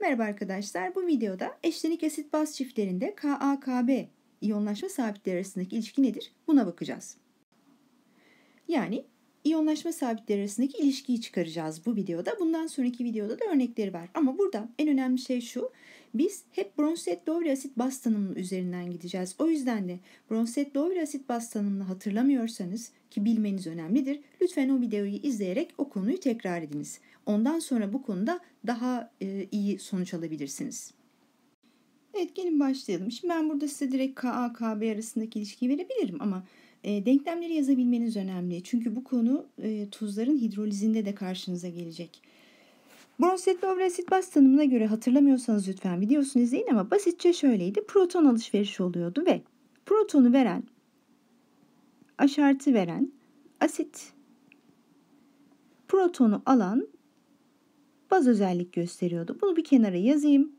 Merhaba arkadaşlar, bu videoda eşlenik asit baz çiftlerinde KA-KB iyonlaşma sabitleri arasındaki ilişki nedir? Buna bakacağız. Yani iyonlaşma sabitleri arasındaki ilişkiyi çıkaracağız bu videoda. Bundan sonraki videoda da örnekleri var. Ama burada en önemli şey şu, biz hep bronşet doğru asit baz tanımının üzerinden gideceğiz. O yüzden de bronşet doğru asit baz tanımını hatırlamıyorsanız ki bilmeniz önemlidir. Lütfen o videoyu izleyerek o konuyu tekrar ediniz. Ondan sonra bu konuda daha e, iyi sonuç alabilirsiniz. Evet gelin başlayalım. Şimdi ben burada size direkt KA, KB arasındaki ilişkiyi verebilirim ama e, denklemleri yazabilmeniz önemli. Çünkü bu konu e, tuzların hidrolizinde de karşınıza gelecek bronsted Bronsit bronsit baz tanımına göre hatırlamıyorsanız lütfen videosunu izleyin ama basitçe şöyleydi. Proton alışverişi oluyordu ve protonu veren, aşartı veren asit, protonu alan baz özellik gösteriyordu. Bunu bir kenara yazayım.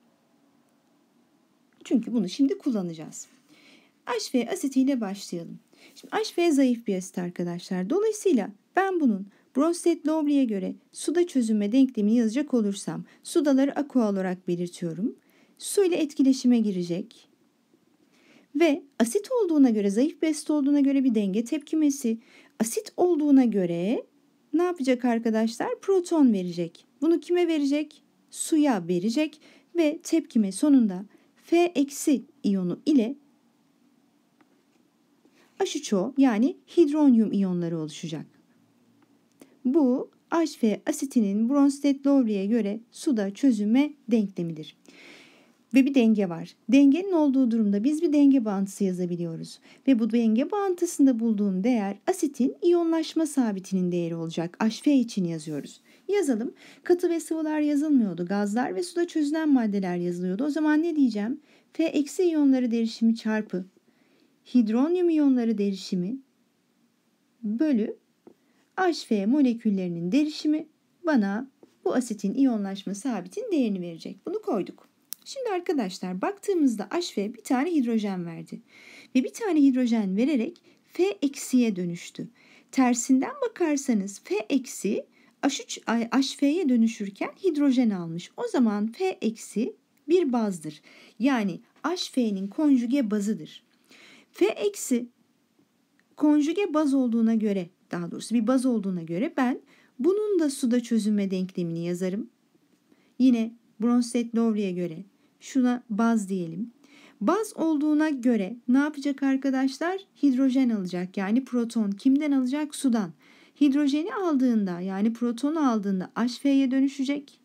Çünkü bunu şimdi kullanacağız. HV asetiyle başlayalım. Şimdi ve zayıf bir asit arkadaşlar. Dolayısıyla ben bunun bronsted Lowry'e göre suda çözünme denklemini yazacak olursam sudaları aqua olarak belirtiyorum. Su ile etkileşime girecek ve asit olduğuna göre zayıf best olduğuna göre bir denge tepkimesi. Asit olduğuna göre ne yapacak arkadaşlar? Proton verecek. Bunu kime verecek? Suya verecek ve tepkime sonunda F eksi iyonu ile H3O yani hidronyum iyonları oluşacak. Bu H ve asitinin Bronsted-Lowry'e göre suda çözüme denklemidir. Ve bir denge var. Dengenin olduğu durumda biz bir denge bağıntısı yazabiliyoruz. Ve bu denge bağıntısında bulduğum değer asitin iyonlaşma sabitinin değeri olacak. HF için yazıyoruz. Yazalım. Katı ve sıvılar yazılmıyordu. Gazlar ve suda çözülen maddeler yazılıyordu. O zaman ne diyeceğim? F eksi iyonları derişimi çarpı hidronyum iyonları derişimi bölü HF moleküllerinin derişimi bana bu asitin iyonlaşma sabitin değerini verecek. Bunu koyduk. Şimdi arkadaşlar baktığımızda HF bir tane hidrojen verdi. Ve bir tane hidrojen vererek F eksiye dönüştü. Tersinden bakarsanız F eksi h HF'ye dönüşürken hidrojen almış. O zaman F eksi bir bazdır. Yani HF'nin konjüge bazıdır. F eksi konjüge baz olduğuna göre daha doğrusu bir baz olduğuna göre ben bunun da suda çözünme denklemini yazarım. Yine Bronsted Lowry'e göre şuna baz diyelim. Baz olduğuna göre ne yapacak arkadaşlar? Hidrojen alacak yani proton. Kimden alacak? Sudan. Hidrojeni aldığında yani protonu aldığında HF'ye dönüşecek.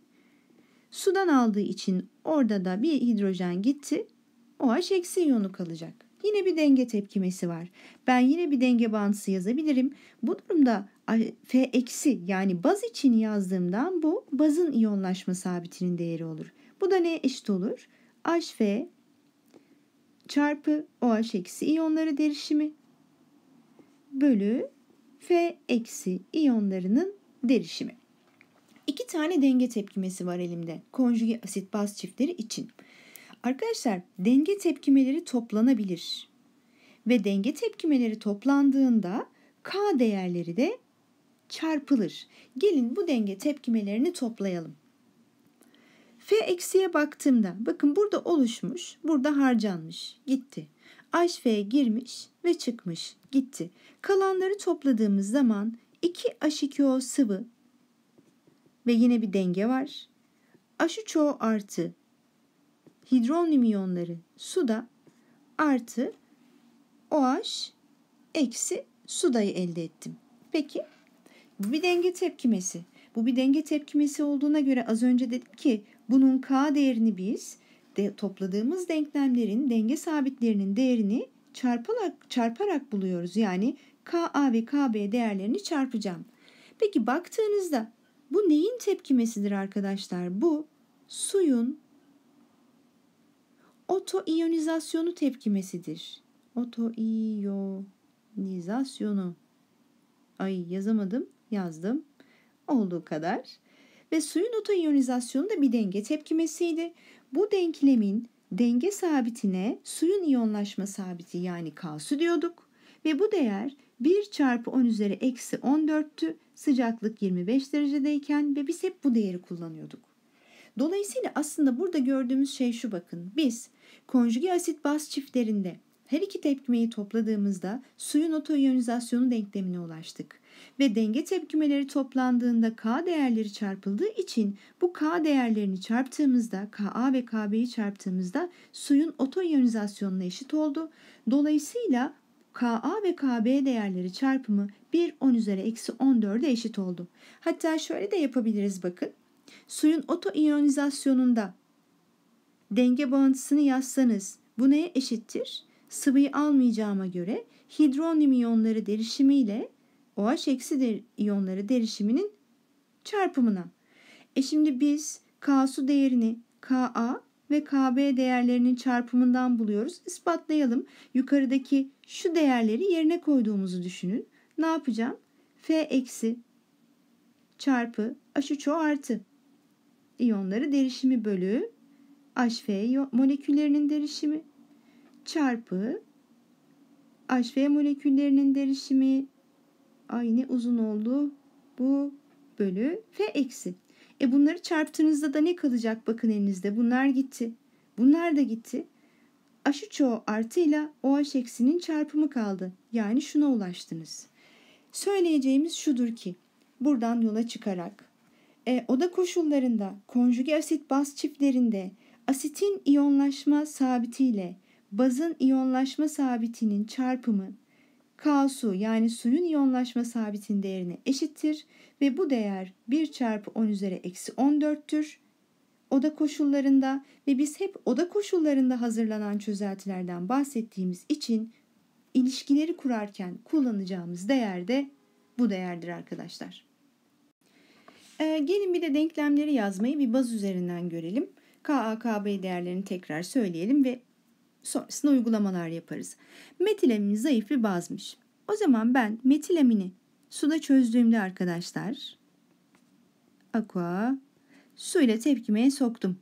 Sudan aldığı için orada da bir hidrojen gitti. OH eksi iyonu kalacak. Yine bir denge tepkimesi var. Ben yine bir denge bağıntısı yazabilirim. Bu durumda F eksi yani baz için yazdığımdan bu bazın iyonlaşma sabitinin değeri olur. Bu da neye eşit olur? HF çarpı OH eksi iyonları derişimi bölü F eksi iyonlarının derişimi. İki tane denge tepkimesi var elimde. Konjüge asit baz çiftleri için. Arkadaşlar denge tepkimeleri toplanabilir. Ve denge tepkimeleri toplandığında K değerleri de çarpılır. Gelin bu denge tepkimelerini toplayalım. F eksiye baktığımda bakın burada oluşmuş, burada harcanmış, gitti. HF girmiş ve çıkmış, gitti. Kalanları topladığımız zaman 2H2O sıvı ve yine bir denge var. H3O artı hidronyum iyonları suda artı OH eksi sudayı elde ettim. Peki bu bir denge tepkimesi. Bu bir denge tepkimesi olduğuna göre az önce dedik ki bunun K değerini biz de topladığımız denklemlerin denge sabitlerinin değerini çarparak, çarparak buluyoruz. Yani KA ve KB değerlerini çarpacağım. Peki baktığınızda bu neyin tepkimesidir arkadaşlar? Bu suyun otoiyonizasyonu tepkimesidir. Otoiyonizasyonu. Ay yazamadım, yazdım. Olduğu kadar. Ve suyun otoiyonizasyonu da bir denge tepkimesiydi. Bu denklemin denge sabitine suyun iyonlaşma sabiti yani K'sı diyorduk. Ve bu değer 1 çarpı 10 üzeri eksi 14'tü. Sıcaklık 25 derecedeyken ve biz hep bu değeri kullanıyorduk. Dolayısıyla aslında burada gördüğümüz şey şu bakın. Biz Konjüge asit baz çiftlerinde her iki tepkimeyi topladığımızda suyun otoiyonizasyonu denklemine ulaştık. Ve denge tepkimeleri toplandığında K değerleri çarpıldığı için bu K değerlerini çarptığımızda Ka ve Kb'yi çarptığımızda suyun otoiyonizasyonuna eşit oldu. Dolayısıyla Ka ve Kb değerleri çarpımı 1 10 üzeri eksi 14'e eşit oldu. Hatta şöyle de yapabiliriz bakın. Suyun otoiyonizasyonunda Denge bağıntısını yazsanız bu neye eşittir? Sıvıyı almayacağıma göre hidronyum iyonları ile OH eksi iyonları derişiminin çarpımına. E şimdi biz K su değerini Ka ve KB değerlerinin çarpımından buluyoruz. İspatlayalım. Yukarıdaki şu değerleri yerine koyduğumuzu düşünün. Ne yapacağım? F eksi çarpı H3O artı iyonları derişimi bölü HF moleküllerinin derişimi çarpı HF moleküllerinin derişimi aynı uzun oldu bu bölü F eksi. E bunları çarptığınızda da ne kalacak bakın elinizde bunlar gitti. Bunlar da gitti. H3O artıyla OH eksinin çarpımı kaldı. Yani şuna ulaştınız. Söyleyeceğimiz şudur ki buradan yola çıkarak e, oda koşullarında konjüge asit baz çiftlerinde Asitin iyonlaşma sabitiyle bazın iyonlaşma sabitinin çarpımı k yani suyun iyonlaşma sabitinin değerine eşittir ve bu değer 1 çarpı 10 üzeri eksi 14'tür. Oda koşullarında ve biz hep oda koşullarında hazırlanan çözeltilerden bahsettiğimiz için ilişkileri kurarken kullanacağımız değer de bu değerdir arkadaşlar. Ee, gelin bir de denklemleri yazmayı bir baz üzerinden görelim. KAKB değerlerini tekrar söyleyelim ve sonrasında uygulamalar yaparız. Metilamin zayıf bir bazmış. O zaman ben metilamini suda çözdüğümde arkadaşlar aqua su ile tepkimeye soktum.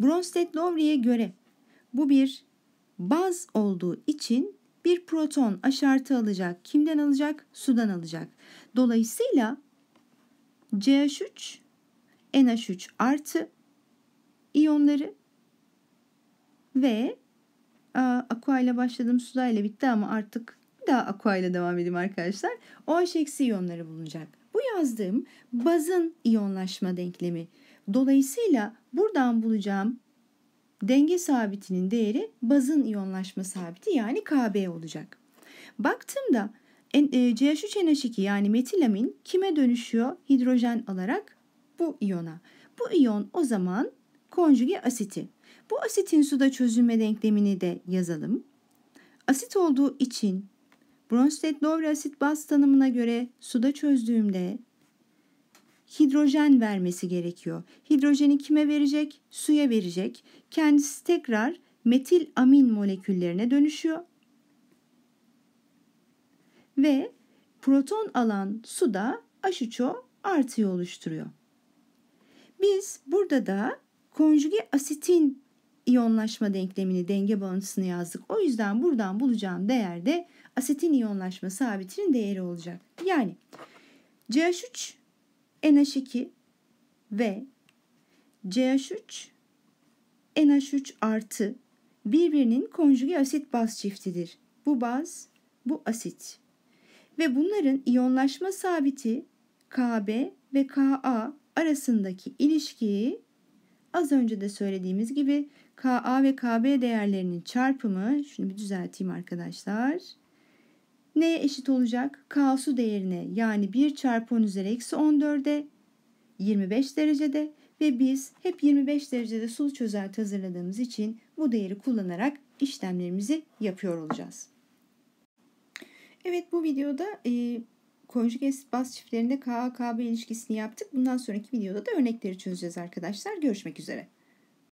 Bronsted Lowry'e göre bu bir baz olduğu için bir proton aşartı alacak. Kimden alacak? Sudan alacak. Dolayısıyla CH3 NH3 artı iyonları ve aqua ile başladım, suda bitti ama artık bir daha aqua ile devam edeyim arkadaşlar. OH eksi iyonları bulunacak. Bu yazdığım bazın iyonlaşma denklemi. Dolayısıyla buradan bulacağım denge sabitinin değeri bazın iyonlaşma sabiti yani KB olacak. Baktığımda e, CH3NH2 yani metilamin kime dönüşüyor? Hidrojen alarak bu iyona. Bu iyon o zaman konjüge asiti. Bu asitin suda çözünme denklemini de yazalım. Asit olduğu için Bronsted-Lowry asit baz tanımına göre suda çözdüğümde hidrojen vermesi gerekiyor. Hidrojeni kime verecek? Suya verecek. Kendisi tekrar metil amin moleküllerine dönüşüyor. Ve proton alan suda H3O artıyı oluşturuyor. Biz burada da konjüge asitin iyonlaşma denklemini denge bağıntısını yazdık. O yüzden buradan bulacağım değer de asetin iyonlaşma sabitinin değeri olacak. Yani CH3 NH2 ve CH3 NH3 artı birbirinin konjüge asit baz çiftidir. Bu baz, bu asit. Ve bunların iyonlaşma sabiti KB ve Ka arasındaki ilişkiyi Az önce de söylediğimiz gibi KA ve KB değerlerinin çarpımı, şunu bir düzelteyim arkadaşlar. Neye eşit olacak? K su değerine yani 1 çarpı 10 üzeri eksi 14'e 25 derecede ve biz hep 25 derecede sulu çözelti hazırladığımız için bu değeri kullanarak işlemlerimizi yapıyor olacağız. Evet bu videoda konjük bas çiftlerinde KA-KB ilişkisini yaptık. Bundan sonraki videoda da örnekleri çözeceğiz arkadaşlar. Görüşmek üzere.